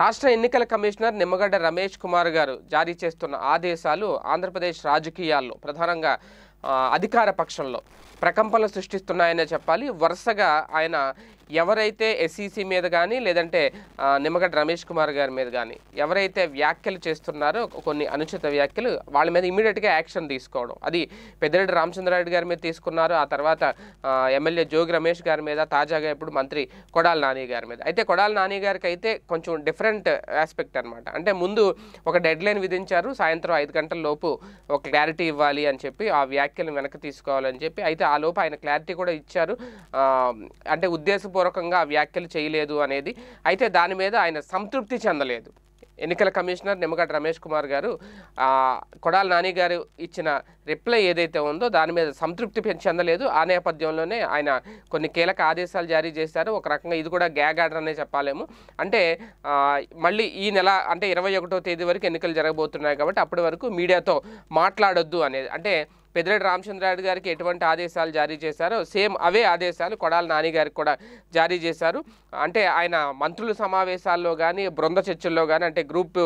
రాష్ట్ర ఎన్నికల కమిషనర్ నిమ్మగడ్డ రమేష్ కుమార్ గారు జారీ చేస్తున్న ఆదేశాలు ఆంధ్రప్రదేశ్ రాజకీయాల్లో ప్రధానంగా అధికార పక్షంలో ప్రకంపనలు సృష్టిస్తున్నాయనే చెప్పాలి వరుసగా ఆయన ఎవరైతే ఎస్ఈసి e మీద కానీ లేదంటే నిమ్మగడ్డ రమేష్ కుమార్ గారి మీద కానీ ఎవరైతే వ్యాఖ్యలు చేస్తున్నారో కొన్ని అనుచిత వ్యాఖ్యలు వాళ్ళ మీద ఇమీడియట్గా యాక్షన్ తీసుకోవడం అది పెద్దిరెడ్డి రామచంద్రారెడ్డి గారి మీద తీసుకున్నారు ఆ తర్వాత ఎమ్మెల్యే జోగి రమేష్ గారి మీద తాజాగా ఇప్పుడు మంత్రి కొడాల నాని గారి మీద అయితే కొడాల నాని గారికి అయితే కొంచెం డిఫరెంట్ ఆస్పెక్ట్ అనమాట అంటే ముందు ఒక డెడ్ లైన్ విధించారు సాయంత్రం ఐదు గంటల లోపు ఒక క్లారిటీ ఇవ్వాలి అని చెప్పి ఆ వ్యాఖ్యలు వెనక్కి తీసుకోవాలని చెప్పి అయితే ఆ లోపు ఆయన క్లారిటీ కూడా ఇచ్చారు అంటే ఉద్దేశపూర్వ ఉద్దేశపూర్వకంగా వ్యాఖ్యలు చేయలేదు అనేది అయితే దాని మీద ఆయన సంతృప్తి చెందలేదు ఎన్నికల కమిషనర్ నిమ్మగడ్డ రమేష్ కుమార్ గారు కొడాల నాని గారు ఇచ్చిన రిప్లై ఏదైతే ఉందో దాని మీద సంతృప్తి చెందలేదు ఆ నేపథ్యంలోనే ఆయన కొన్ని కీలక ఆదేశాలు జారీ చేశారు ఒక రకంగా ఇది కూడా గ్యాగ్ ఆర్డర్ అనే చెప్పాలేము అంటే మళ్ళీ ఈ నెల అంటే ఇరవై తేదీ వరకు ఎన్నికలు జరగబోతున్నాయి కాబట్టి అప్పటి వరకు మీడియాతో మాట్లాడొద్దు అనేది అంటే పెద్దిరెడ్డి రామచంద్రారెడ్డి గారికి ఎటువంటి ఆదేశాలు జారీ చేశారో సేమ్ అవే ఆదేశాలు కొడాల నాని గారికి కూడా జారీ చేశారు అంటే ఆయన మంత్రుల సమావేశాల్లో కానీ బృంద చర్చల్లో కానీ అంటే గ్రూప్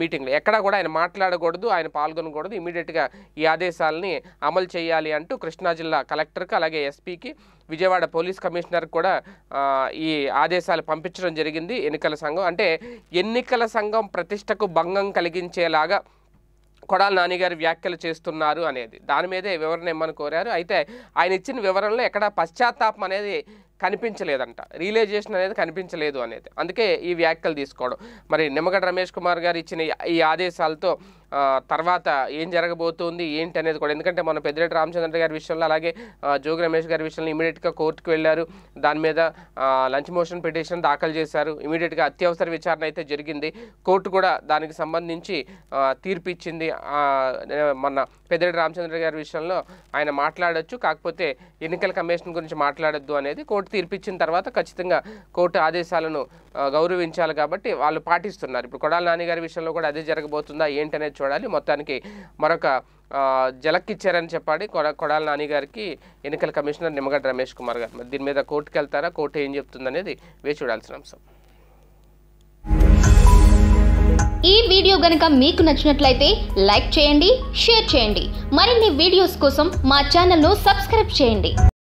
మీటింగ్లు ఎక్కడా కూడా ఆయన మాట్లాడకూడదు ఆయన పాల్గొనకూడదు ఇమీడియట్గా ఈ ఆదేశాలని అమలు చేయాలి అంటూ కృష్ణా జిల్లా కలెక్టర్కి అలాగే ఎస్పీకి విజయవాడ పోలీస్ కమిషనర్ కూడా ఈ ఆదేశాలు పంపించడం జరిగింది ఎన్నికల సంఘం అంటే ఎన్నికల సంఘం ప్రతిష్టకు భంగం కలిగించేలాగా కొడాల నానిగారు వ్యాఖ్యలు చేస్తున్నారు అనేది దాని మీదే వివరణ ఇమ్మని కోరారు అయితే ఆయన ఇచ్చిన వివరణలో ఎక్కడ పశ్చాత్తాపం అనేది కనిపించలేదంట రియలైజేషన్ అనేది కనిపించలేదు అనేది అందుకే ఈ వ్యాఖ్యలు తీసుకోవడం మరి నిమ్మగడ్ రమేష్ కుమార్ గారు ఇచ్చిన ఈ ఆదేశాలతో తర్వాత ఏం జరగబోతుంది ఏంటి అనేది కూడా ఎందుకంటే మన పెద్దిరెడ్డి రామచంద్ర గారి విషయంలో అలాగే జోగి రమేష్ గారి విషయంలో ఇమీడియట్గా కోర్టుకు వెళ్ళారు దాని మీద లంచ్ మోషన్ పిటిషన్ దాఖలు చేశారు ఇమీడియట్గా అత్యవసర విచారణ అయితే జరిగింది కోర్టు కూడా దానికి సంబంధించి తీర్పు ఇచ్చింది మన పెద్దిరెడ్డి రామచంద్ర గారి విషయంలో ఆయన మాట్లాడొచ్చు కాకపోతే ఎన్నికల కమిషన్ గురించి మాట్లాడొద్దు అనేది కోర్టు కోర్టు తీర్పిచ్చిన తర్వాత ఖచ్చితంగా కోర్టు ఆదేశాలను గౌరవించాలి కాబట్టి వాళ్ళు పాటిస్తున్నారు ఇప్పుడు కొడాల నాన్నగారి విషయంలో కూడా అదే జరగబోతుందా ఏంటనేది చూడాలి మొత్తానికి మరొక జలక్కిచ్చారని చెప్పాలి కొడ కొడాల నాన్నగారికి ఎన్నికల కమిషనర్ నిమ్మగడ్డ రమేష్ కుమార్ గారు దీని మీద కోర్టుకు వెళ్తారా కోర్టు ఏం చెప్తుందనేది వేచి చూడాల్సిన అంశం ఈ వీడియో గనుక మీకు నచ్చినట్లయితే లైక్ చేయండి షేర్ చేయండి మరిన్ని వీడియోస్ కోసం మా ఛానల్ను సబ్స్క్రైబ్ చేయండి